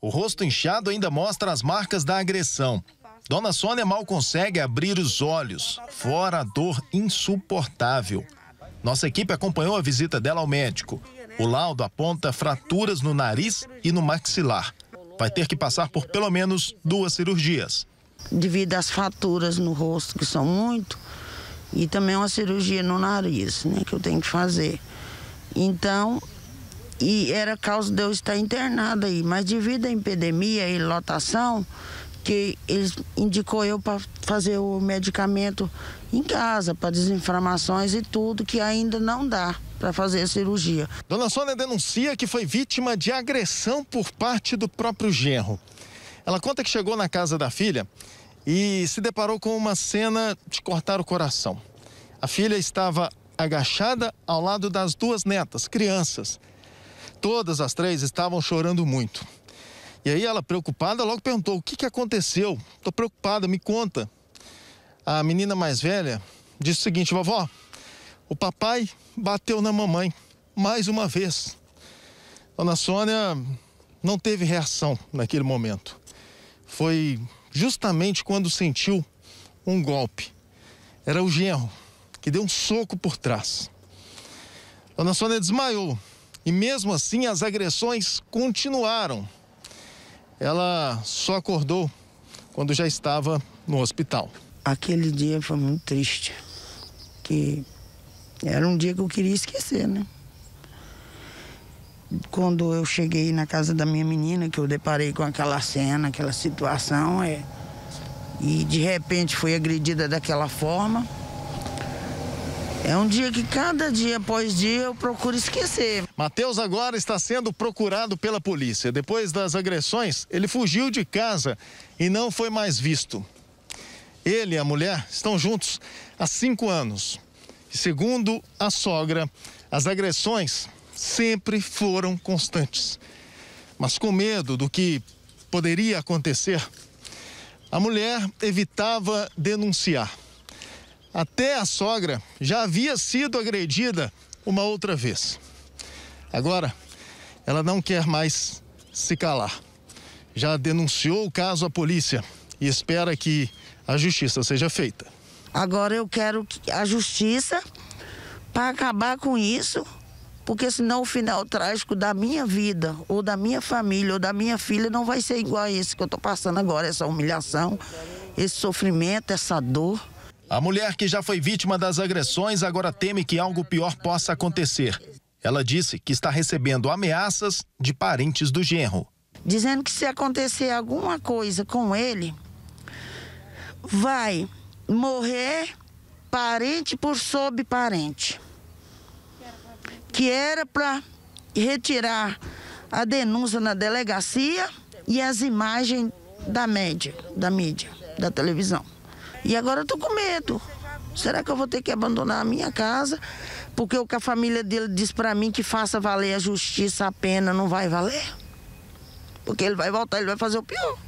O rosto inchado ainda mostra as marcas da agressão. Dona Sônia mal consegue abrir os olhos, fora a dor insuportável. Nossa equipe acompanhou a visita dela ao médico. O laudo aponta fraturas no nariz e no maxilar. Vai ter que passar por pelo menos duas cirurgias. Devido às fraturas no rosto, que são muito, e também uma cirurgia no nariz, né, que eu tenho que fazer. Então, e era causa de eu estar internada aí. Mas devido à epidemia e lotação, que eles indicou eu para fazer o medicamento em casa, para desinflamações e tudo, que ainda não dá para fazer a cirurgia. Dona Sônia denuncia que foi vítima de agressão por parte do próprio genro. Ela conta que chegou na casa da filha e se deparou com uma cena de cortar o coração. A filha estava agachada ao lado das duas netas, crianças, Todas as três estavam chorando muito. E aí ela, preocupada, logo perguntou: O que, que aconteceu? Estou preocupada, me conta. A menina mais velha disse o seguinte: Vovó, o papai bateu na mamãe mais uma vez. Dona Sônia não teve reação naquele momento. Foi justamente quando sentiu um golpe. Era o genro que deu um soco por trás. Dona Sônia desmaiou e mesmo assim, as agressões continuaram. Ela só acordou quando já estava no hospital. Aquele dia foi muito triste, que era um dia que eu queria esquecer, né? Quando eu cheguei na casa da minha menina, que eu deparei com aquela cena, aquela situação, é... e de repente fui agredida daquela forma é um dia que cada dia após dia eu procuro esquecer. Matheus agora está sendo procurado pela polícia. Depois das agressões, ele fugiu de casa e não foi mais visto. Ele e a mulher estão juntos há cinco anos. segundo a sogra, as agressões sempre foram constantes. Mas com medo do que poderia acontecer, a mulher evitava denunciar. Até a sogra já havia sido agredida uma outra vez. Agora, ela não quer mais se calar. Já denunciou o caso à polícia e espera que a justiça seja feita. Agora eu quero a justiça para acabar com isso, porque senão o final trágico da minha vida, ou da minha família, ou da minha filha não vai ser igual a esse que eu estou passando agora, essa humilhação, esse sofrimento, essa dor. A mulher que já foi vítima das agressões agora teme que algo pior possa acontecer. Ela disse que está recebendo ameaças de parentes do genro. Dizendo que se acontecer alguma coisa com ele, vai morrer parente por sob parente. Que era para retirar a denúncia na delegacia e as imagens da média, da mídia, da televisão. E agora eu tô com medo. Será que eu vou ter que abandonar a minha casa? Porque o que a família dele diz para mim que faça valer a justiça, a pena, não vai valer? Porque ele vai voltar, ele vai fazer o pior.